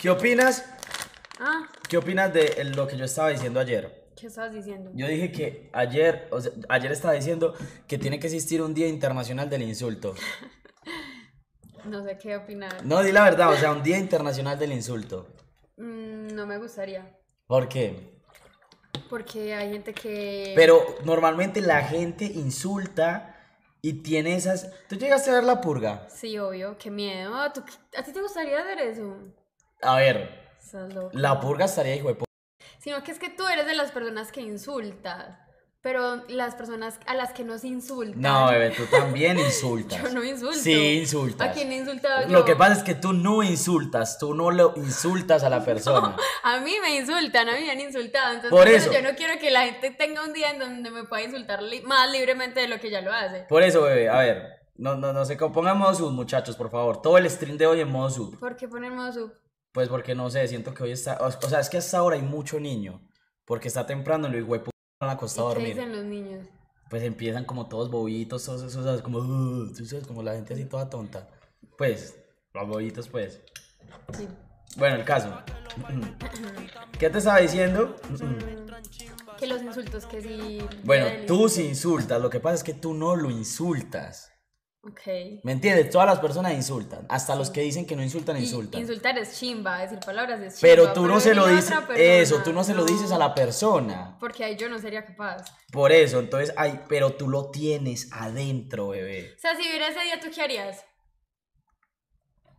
¿Qué opinas? Ah. ¿Qué opinas de lo que yo estaba diciendo ayer? ¿Qué estabas diciendo? Yo dije que ayer, ayer estaba diciendo que tiene que existir un Día Internacional del Insulto. no sé qué opinar. No, di la verdad, o sea, un Día Internacional del Insulto. Mm, no me gustaría. ¿Por qué? Porque hay gente que... Pero normalmente la gente insulta y tiene esas... ¿Tú llegaste a ver la purga? Sí, obvio, qué miedo. Ah, ¿A ti te gustaría ver eso? A ver, la purga estaría hijo de puta Sino que es que tú eres de las personas que insulta. Pero las personas a las que nos insultan. No, bebé, tú también insultas. yo no insulto. Sí, insultas. ¿A quién insultado yo? Lo que pasa es que tú no insultas, tú no lo insultas a la persona. a mí me insultan, a mí me han insultado. Entonces, Por eso. Yo no quiero que la gente tenga un día en donde me pueda insultar más libremente de lo que ya lo hace. Por eso, bebé, a ver, no, no, no sé cómo. Pongan modo sub, muchachos, por favor. Todo el stream de hoy en modo sub. ¿Por qué poner modo sub? Pues porque no sé, siento que hoy está. O sea, es que hasta ahora hay mucho niño. Porque está temprano y los no han acostado a dormir. ¿Qué dicen los niños? Pues empiezan como todos bobitos, todos esos, Como, como la gente así toda tonta. Pues, los bobitos, pues. Sí. Bueno, el caso. ¿Qué te estaba diciendo? Que los insultos, que sí. Bueno, tú sí insultas. Lo que pasa es que tú no lo insultas. Okay. ¿Me entiendes? Todas las personas insultan. Hasta los que dicen que no insultan, insultan. Insultar es chimba, decir palabras es chimba. Pero tú no se lo dices. Eso, tú no se lo dices a la persona. Porque ahí yo no sería capaz. Por eso, entonces, ay, pero tú lo tienes adentro, bebé. O sea, si hubiera ese día, ¿tú qué harías?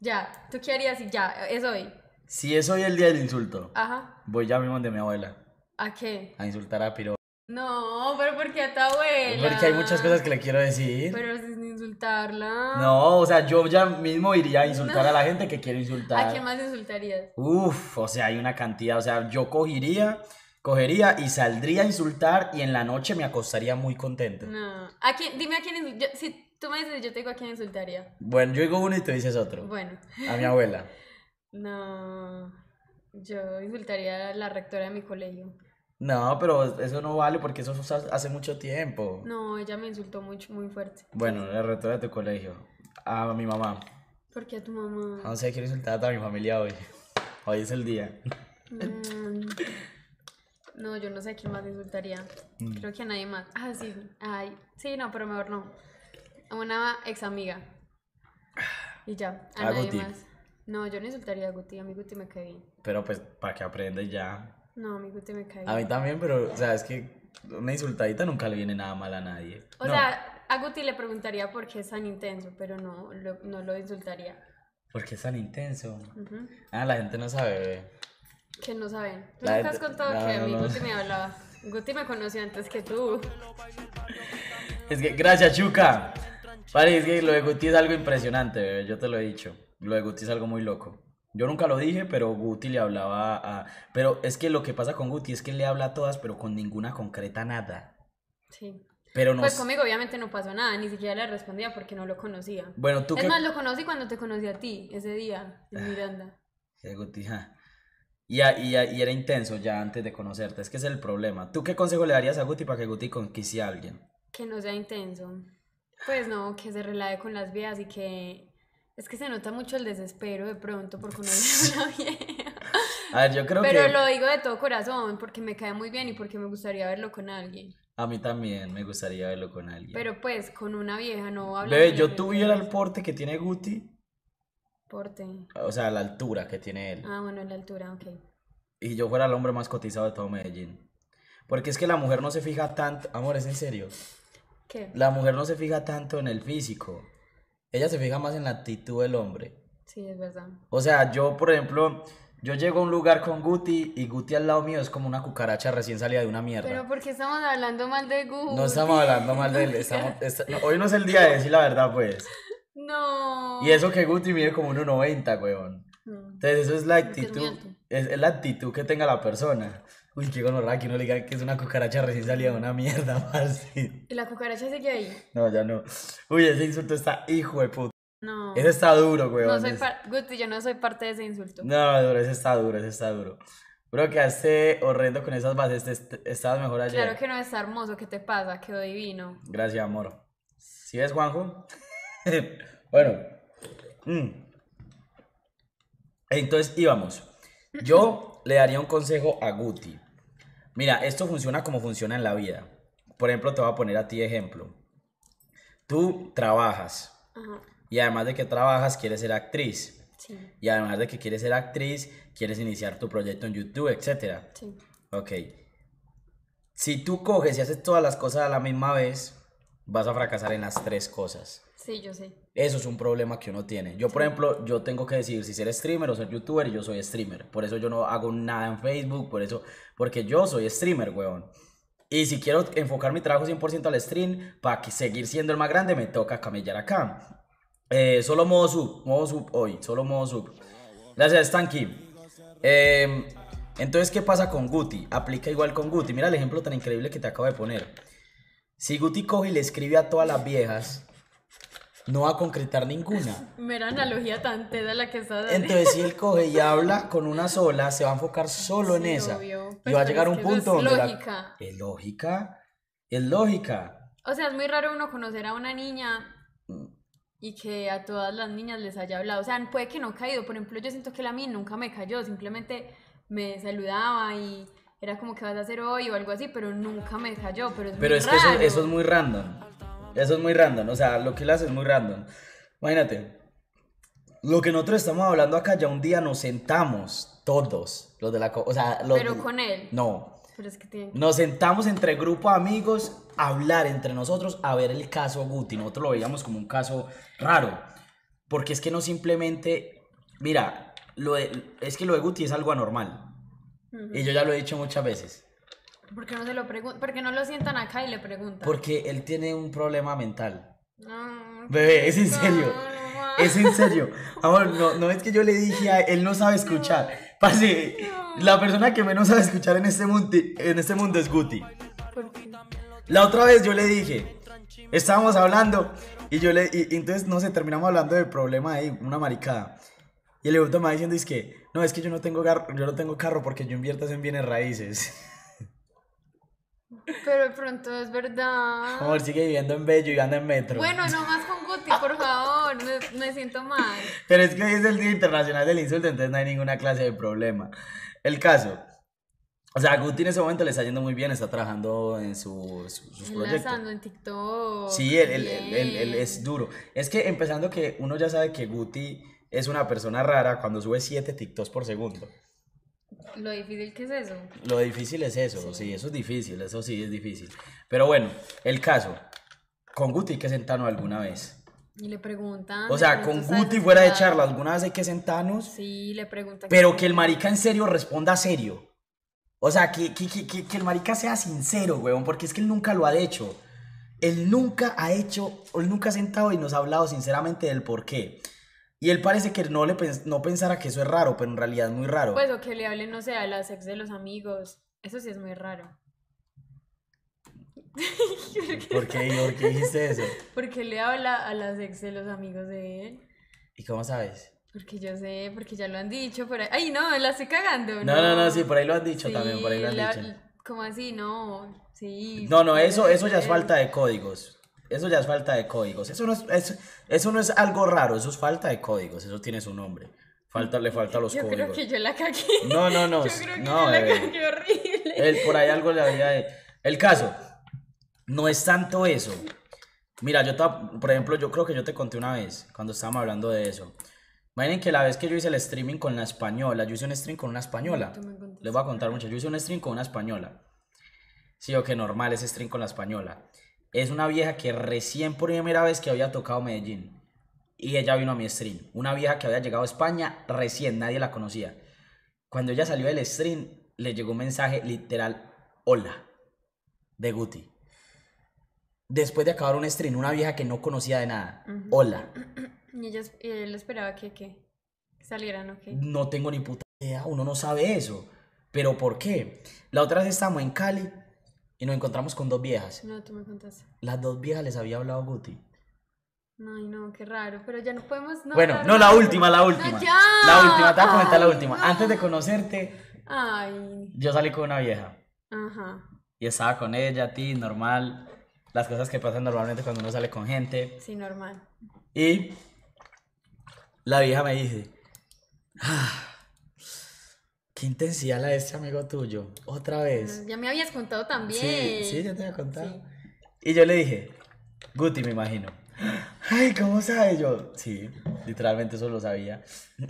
Ya, ¿tú qué harías? Y ya, es hoy. Si es hoy el día del insulto, Ajá. voy ya mismo de mi abuela. ¿A qué? A insultar a Piro. No, pero porque a tu abuela. Porque hay muchas cosas que le quiero decir. Pero sin insultarla. No, o sea, yo ya mismo iría a insultar a la gente que quiero insultar. ¿A quién más insultarías? Uf, o sea, hay una cantidad. O sea, yo cogiría, cogería y saldría a insultar y en la noche me acostaría muy contento. No. Dime a quién insultaría. Si tú me dices, yo te a quién insultaría. Bueno, yo digo uno y tú dices otro. Bueno. A mi abuela. no. Yo insultaría a la rectora de mi colegio. No, pero eso no vale porque eso fue hace mucho tiempo. No, ella me insultó mucho, muy fuerte. Bueno, la reto de tu colegio. A mi mamá. ¿Por qué a tu mamá? No sé, quiero insultar a toda mi familia hoy. Hoy es el día. Mm. No, yo no sé a quién más insultaría. Mm. Creo que a nadie más. Ah, sí. Ay, sí, no, pero mejor no. A una ex amiga. Y ya, a, más. No, yo no insultaría a Guti, a mi Guti me quedé Pero pues para que aprenda ya. No, mi Guti me cae. A mí también, pero, o sea, es que una insultadita nunca le viene nada mal a nadie. O sea, a Guti le preguntaría por qué es tan intenso, pero no lo, no lo insultaría. ¿Por qué es tan intenso? Ah, la gente no sabe, bebé. Que no saben. Tú estás nunca has contado que a mí Guti me hablaba. Guti me conoció antes que tú. Es que, gracias, Chuca. Vale, es que lo de Guti es algo impresionante, Yo te lo he dicho. Lo de Guti es algo muy loco. Yo nunca lo dije, pero Guti le hablaba a... Pero es que lo que pasa con Guti es que le habla a todas, pero con ninguna concreta nada. Sí. Pero no... Pues conmigo obviamente no pasó nada, ni siquiera le respondía porque no lo conocía. Bueno, tú... Es más, lo conocí cuando te conocí a ti, ese día, en ah. Miranda. Sí, eh, Guti, ja. y, y, y, era intenso ya antes de conocerte, es que es el problema. ¿Tú qué consejo le darías a Guti para que Guti conquise a alguien? Que no sea intenso. Pues no, que se relaje con las vías y que es que se nota mucho el desespero de pronto porque uno es una vieja. A ver, yo creo que... Pero lo digo de todo corazón porque me cae muy bien y porque me gustaría verlo con alguien. A mí también me gustaría verlo con alguien. Pero pues, con una vieja no hablo. Bebé, yo tuve el porte que tiene Guti. Porte. O sea, la altura que tiene él. Ah, bueno, la altura, ok. Y yo fuera el hombre más cotizado de todo Medellín. Porque es que la mujer no se fija tanto. Amor, es en serio. ¿Qué? La mujer no se fija tanto en el físico ella se fija más en la actitud del hombre. Sí, es verdad. O sea, yo, por ejemplo, yo llego a un lugar con Guti y Guti al lado mío es como una cucaracha recién salida de una mierda. Pero ¿por estamos hablando mal de Guti? No estamos hablando mal de él. hoy no es el día de decir la verdad, pues. No. Y eso que Guti mide como 1,90, weón. Entonces, eso es la actitud. es, la actitud que tenga la persona. Uy, qué gonorra, que no le digan que es una cucaracha recién salida de una mierda, parce. ¿Y la cucaracha sigue ahí? No, ya no. Uy, ese insulto está hijo de puta. No. Ese está duro, güey. No soy parte, Guti, yo no soy parte de ese insulto. No, duro, ese está duro, ese está duro. Bro, hace horrendo con esas bases, te, estabas mejor ayer. Claro que no, está hermoso, ¿qué te pasa? Quedó divino. Gracias, amor. ¿Sí ves, Juanjo? bueno. Mm. Entonces íbamos. Yo le daría un consejo a Guti. Mira, esto funciona como funciona en la vida. Por ejemplo, te voy a poner a ti ejemplo. Tú trabajas. Y además de que trabajas, quieres ser actriz. Y además de que quieres ser actriz, quieres iniciar tu proyecto en YouTube, etc. Ok. Si tú coges y haces todas las cosas a la misma vez, vas a fracasar en las tres cosas. Sí, yo sé. Eso es un problema que uno tiene. Yo, por ejemplo, yo tengo que decir si ser streamer o ser youtuber y yo soy streamer. Por eso yo no hago nada en Facebook, por eso, porque yo soy streamer, weón. Y si quiero enfocar mi trabajo 100% al stream, para seguir siendo el más grande, me toca camellar acá. Eh, solo modo sub, modo sub hoy, solo modo sub. Gracias, Stanky. Em, entonces, ¿qué pasa con Guti? Aplica igual con Guti. Mira el ejemplo tan increíble que te acabo de poner. Si Guti coge y le escribe a todas las viejas no va a concretar ninguna. Mera analogía tan teda la que está Entonces, si él coge y habla con una sola, se va a enfocar solo en esa. y va a pues, llegar un punto donde. Es lógica. Es lógica. Es lógica. O sea, es muy raro uno conocer a una niña y que a todas las niñas les haya hablado. O sea, puede que no caído. Por ejemplo, yo siento que la mí nunca me cayó. Simplemente me saludaba y era como que vas a hacer hoy o algo así, pero nunca me cayó. Pero es, pero es que eso, es muy random. Eso es muy random, o sea, lo que él hace es muy random. Imagínate, lo que nosotros estamos hablando acá, ya un día nos sentamos todos, los de la... O sea, Pero con él. No. Pero es que Nos sentamos entre grupo de amigos a hablar entre nosotros, a ver el caso Guti. Nosotros lo veíamos como un caso raro. Porque es que no simplemente... Mira, lo es que lo de Guti es algo anormal. Y yo ya lo he dicho muchas veces. ¿Por qué no se lo porque no lo sientan acá y le preguntan? Porque él tiene un problema mental. No, Bebé, es en serio. es en serio. Amor, no, no es que yo le dije a él no sabe escuchar. Pase, la persona que menos sabe escuchar en este, mundo, en este mundo es Guti. La otra vez yo le dije, estábamos hablando y yo le, entonces no sé, terminamos hablando del problema ahí, una maricada. Y el me va diciendo es que, no, es que yo no tengo, yo no tengo carro porque yo invierto en bienes raíces. Pero de pronto es verdad. Amor, sigue viviendo en Bello y anda en metro. Bueno, no más con Guti, por favor. Me, me siento mal. Pero es que hoy es el Día Internacional del Insulto, entonces no hay ninguna clase de problema. El caso. O sea, Guti en ese momento le está yendo muy bien, está trabajando en su, sus proyectos. en TikTok. Sí, él, él, él, es duro. Es que empezando que uno ya sabe que Guti es una persona rara cuando sube 7 TikToks por segundo. Lo difícil que es eso. Lo difícil es eso, sí. eso es difícil, eso sí es difícil. Pero bueno, el caso, con Guti hay que sentarnos alguna vez. Y le preguntan. O sea, con Guti fuera de charla, alguna vez hay que sentarnos. Sí, le preguntan. Pero que, el marica en serio responda serio. O sea, que, que, que, el marica sea sincero, weón, porque es que él nunca lo ha hecho. Él nunca ha hecho, él nunca ha sentado y nos ha hablado sinceramente del por qué. Y él parece que no, le no pensara que eso es raro, pero en realidad es muy raro. Pues o que le hable, no sé, a las ex de los amigos. Eso sí es muy raro. ¿Por qué, ¿Por qué dijiste eso? Porque le habla a las ex de los amigos de él. ¿Y cómo sabes? Porque yo sé, porque ya lo han dicho por ahí. Ay, no, la estoy cagando. No, no, no, sí, por ahí lo han dicho también, por ahí han ¿Cómo así? No, sí. No, no, eso, eso ya es falta de códigos. Eso ya es falta de códigos. Eso no es, eso, no es algo raro, eso es falta de códigos, eso tiene su nombre. Falta, le falta los yo códigos. Creo que yo la cagué. No, no, no. Yo creo que la eh, cagué horrible. por ahí algo le había. El caso, no es tanto eso. Mira, yo, por ejemplo, yo creo que yo te conté una vez cuando estábamos hablando de eso. Imaginen que la vez que yo hice el streaming con la española, yo hice un stream con una española. Les voy a contar mucho. Yo hice un stream con una española. Sí, o que normal ese stream con la española es una vieja que recién por primera vez que había tocado Medellín. Y ella vino a mi stream. Una vieja que había llegado a España recién, nadie la conocía. Cuando ella salió del stream, le llegó un mensaje literal, hola, de Guti. Después de acabar un stream, una vieja que no conocía de nada, hola. Y ella, él esperaba que, salieran, No tengo ni puta idea, uno no sabe eso. ¿Pero por qué? La otra vez estamos en Cali y nos encontramos con dos viejas. No, tú me contaste. Las dos viejas les había hablado Guti. Ay, no, qué raro, pero ya no podemos. bueno, no, la última, la última. La última, te voy a comentar la última. Antes de conocerte, Ay. yo salí con una vieja. Ajá. Y estaba con ella, a ti, normal. Las cosas que pasan normalmente cuando uno sale con gente. Sí, normal. Y la vieja me dice: ah, Qué intensidad la de este amigo tuyo, otra vez. Mm, ya me habías contado también. Sí, sí, ya te había contado. Y yo le dije, Guti, me imagino. Ay, ¿cómo sabe yo? Sí, literalmente eso lo sabía.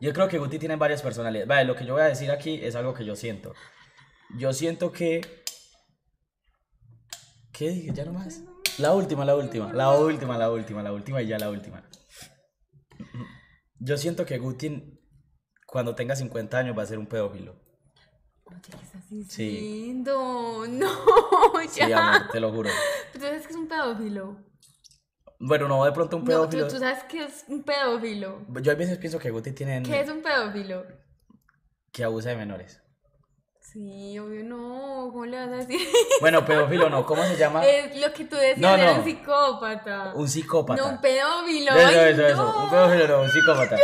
Yo creo que Guti tiene varias personalidades. Vale, lo que yo voy a decir aquí es algo que yo siento. Yo siento que... ¿Qué dije? ¿Ya nomás? La última, la última, la última, la última, la última y ya la última. Yo siento que Guti cuando tenga 50 años va a ser un pedófilo. Oye, ¿qué estás diciendo? Sí. No, ya. Sí, amor, te lo juro. ¿Tú sabes que es un pedófilo? Bueno, no, de pronto un pedófilo. No, ¿tú, sabes que es un pedófilo. Yo a veces pienso que Guti tiene. ¿Qué es un pedófilo? Que abusa de menores. Sí, obvio no, ¿cómo le vas a decir? Bueno, pedófilo no, ¿cómo se llama? Es lo que tú decías, no, no. un psicópata. Un psicópata. No, un pedófilo. Eso, eso, eso, un pedófilo no, un psicópata. Yo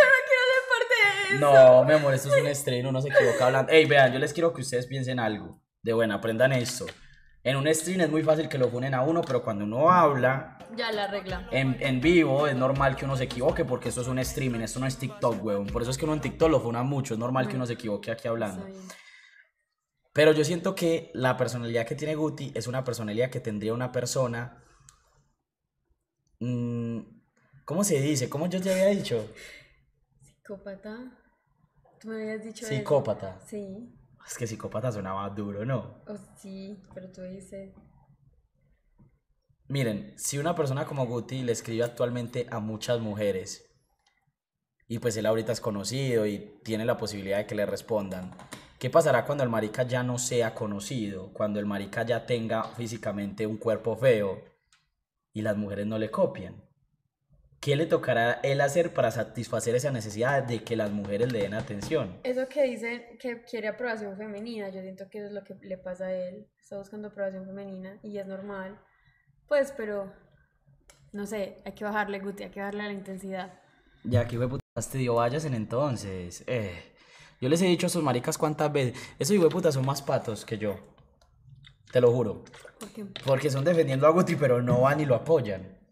no, mi amor, esto es un stream, uno se equivoca hablando. Ey, vean, yo les quiero que ustedes piensen algo. De bueno, aprendan esto. En un stream es muy fácil que lo funen a uno, pero cuando uno habla. Ya la regla. En, en, vivo es normal que uno se equivoque porque esto es un streaming, esto no es TikTok, weón. Por eso es que uno en TikTok lo funa mucho, es normal que uno se equivoque aquí hablando. Pero yo siento que la personalidad que tiene Guti es una personalidad que tendría una persona. Mm, ¿Cómo se dice? ¿Cómo yo te había dicho? Psicópata. Tú me habías dicho. Psicópata. Sí. Es que psicópata sonaba duro, ¿no? sí, pero tú dices. Miren, si una persona como Guti le escribe actualmente a muchas mujeres, y pues él ahorita es conocido y tiene la posibilidad de que le respondan, ¿qué pasará cuando el marica ya no sea conocido? Cuando el marica ya tenga físicamente un cuerpo feo y las mujeres no le copian. ¿Qué le tocará él hacer para satisfacer esa necesidad de que las mujeres le den atención? Eso que dice que quiere aprobación femenina, yo siento que eso es lo que le pasa a él. Está buscando aprobación femenina y es normal. Pues, pero no sé, hay que bajarle, Guti, hay que bajarle a la intensidad. Ya que hueputas te dio vallas en entonces. Eh, yo les he dicho a sus maricas cuántas veces. Esos hueputas son más patos que yo. Te lo juro. ¿Por qué? Porque son defendiendo a Guti, pero no van y lo apoyan.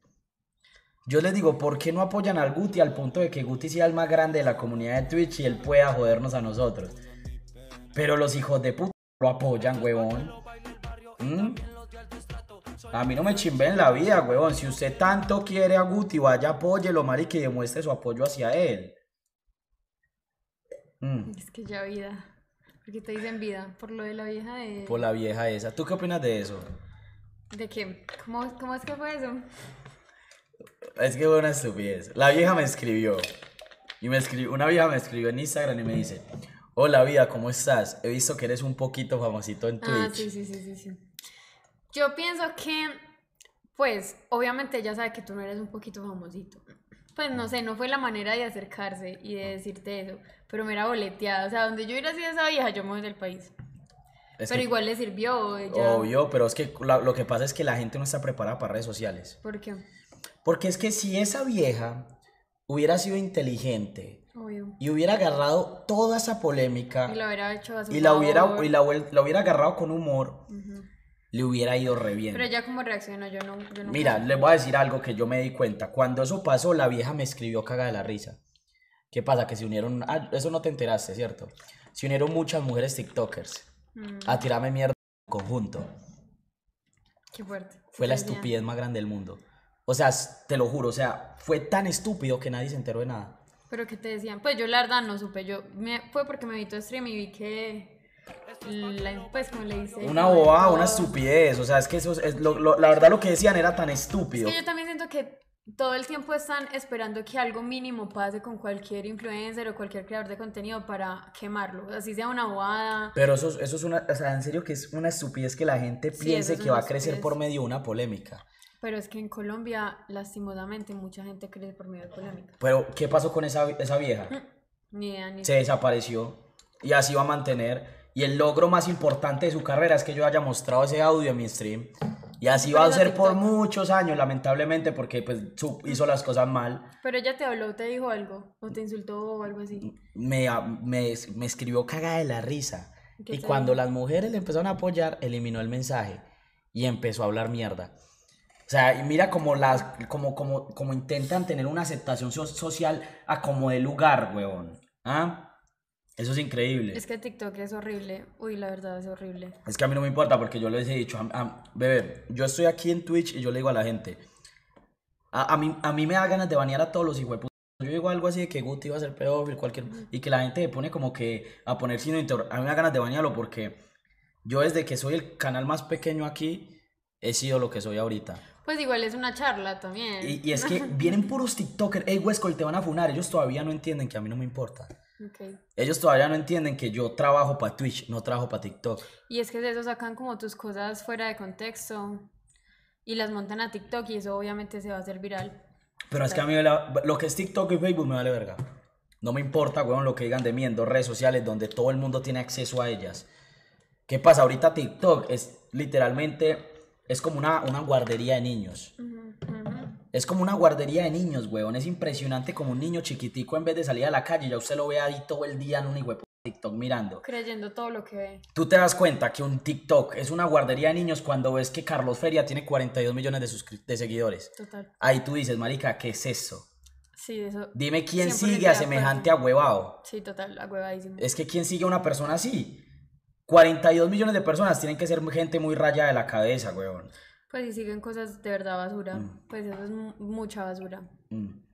Yo les digo, ¿por qué no apoyan al Guti al punto de que Guti sea el más grande de la comunidad de Twitch y él pueda jodernos a nosotros? Pero los hijos de puta lo apoyan, huevón. ¿Mm? A mí no me chimben la vida, huevón. Si usted tanto quiere a Guti, vaya, apóyelo, y que demuestre su apoyo hacia él. Mm. Es que ya vida. Porque te dicen vida, por lo de la vieja de... Por la vieja esa. ¿Tú qué opinas de eso? ¿De qué? ¿Cómo, cómo es que fue eso? Es que buena estupidez. La vieja me escribió. Y me escribió, una vieja me escribió en Instagram y me dice, hola vida, ¿cómo estás? He visto que eres un poquito famosito en ah, Twitch. Ah, sí, sí, sí, sí, sí. Yo pienso que, pues, obviamente ella sabe que tú no eres un poquito famosito. Pues no sé, no fue la manera de acercarse y de decirte eso, pero me era boleteada. O sea, donde yo hubiera sido esa vieja, yo me voy del país. pero igual le sirvió. Obvio, pero es que lo que pasa es que la gente no está preparada para redes sociales. ¿Por qué? Porque es que si esa vieja hubiera sido inteligente y hubiera agarrado toda esa polémica y, la hubiera la, hubiera agarrado con humor, le hubiera ido re bien. Pero ya como reaccionó, yo no. Mira, les voy a decir algo que yo me di cuenta. Cuando eso pasó, la vieja me escribió caga de la risa. ¿Qué pasa? Que se unieron. Ah, eso no te enteraste, ¿cierto? Se unieron muchas mujeres TikTokers mm. a tirarme mierda en conjunto. Qué fuerte. Fue la estupidez más grande del mundo. O sea, te lo juro, o sea, fue tan estúpido que nadie se enteró de nada. Pero que te decían, pues yo la verdad no supe, yo fue porque me vi tu stream y vi que pues como le hice una bobada, una estupidez, o sea, es que eso la verdad lo que decían era tan estúpido. yo también siento que todo el tiempo están esperando que algo mínimo pase con cualquier influencer o cualquier creador de contenido para quemarlo, así sea una bobada. Pero eso, eso es una, o sea, en serio que es una estupidez que la gente piense que va a crecer por medio de una polémica. Pero es que en Colombia, lastimadamente, mucha gente cree por miedo económico. Pero, ¿qué pasó con esa, esa vieja? Mm, ni idea, ni Se desapareció y así va a mantener. Y el logro más importante de su carrera es que yo haya mostrado ese audio en mi stream. Y así va a ser por muchos años, lamentablemente, porque pues hizo las cosas mal. Pero ella te habló, te dijo algo, o te insultó o algo así. Me, ah, escribió caga de la risa. Y cuando las mujeres le empezaron a apoyar, eliminó el mensaje y empezó a hablar mierda. O sea, y mira como, las, como, como, como intentan tener una aceptación social a como de lugar, weón. ¿Ah? Eso es increíble. Es que TikTok es horrible. Uy, la verdad es horrible. Es que a mí no me importa porque yo les he dicho, a, bebé, yo estoy aquí en Twitch y yo le digo a la gente, a, mí, me da ganas de bañar a todos los hijos Yo digo algo así de que Guti iba a ser peor cualquier... Y que la gente me pone como que a poner sino A mí me da ganas de bañarlo porque yo desde que soy el canal más pequeño aquí, he sido lo que soy ahorita. Pues igual es una charla también. Y, es que vienen puros TikTokers. Ey, Westcol, te van a funar. Ellos todavía no entienden que a mí no me importa. Okay. Ellos todavía no entienden que yo trabajo para Twitch, no trabajo para TikTok. Y es que de eso sacan como tus cosas fuera de contexto y las montan a TikTok y eso obviamente se va a hacer viral. Pero es que a mí lo que es TikTok y Facebook me vale verga. No me importa, weón, lo que digan de mí en dos redes sociales donde todo el mundo tiene acceso a ellas. ¿Qué pasa? Ahorita TikTok es literalmente es como una, una guardería de niños. Es como una guardería de niños, weón. Es impresionante como un niño chiquitico en vez de salir a la calle, ya usted lo ve ahí todo el día en un hijo TikTok mirando. Creyendo todo lo que ve. Tú te das cuenta que un TikTok es una guardería de niños cuando ves que Carlos Feria tiene 42 millones de, seguidores. Total. Ahí tú dices, marica, ¿qué es eso? Sí, eso. Dime quién sigue a semejante a Sí, total, a Es que quién sigue a una persona así. 42 millones de personas tienen que ser gente muy raya de la cabeza, weón. Pues si siguen cosas de verdad basura. Mm. Pues eso es mucha basura. Mm.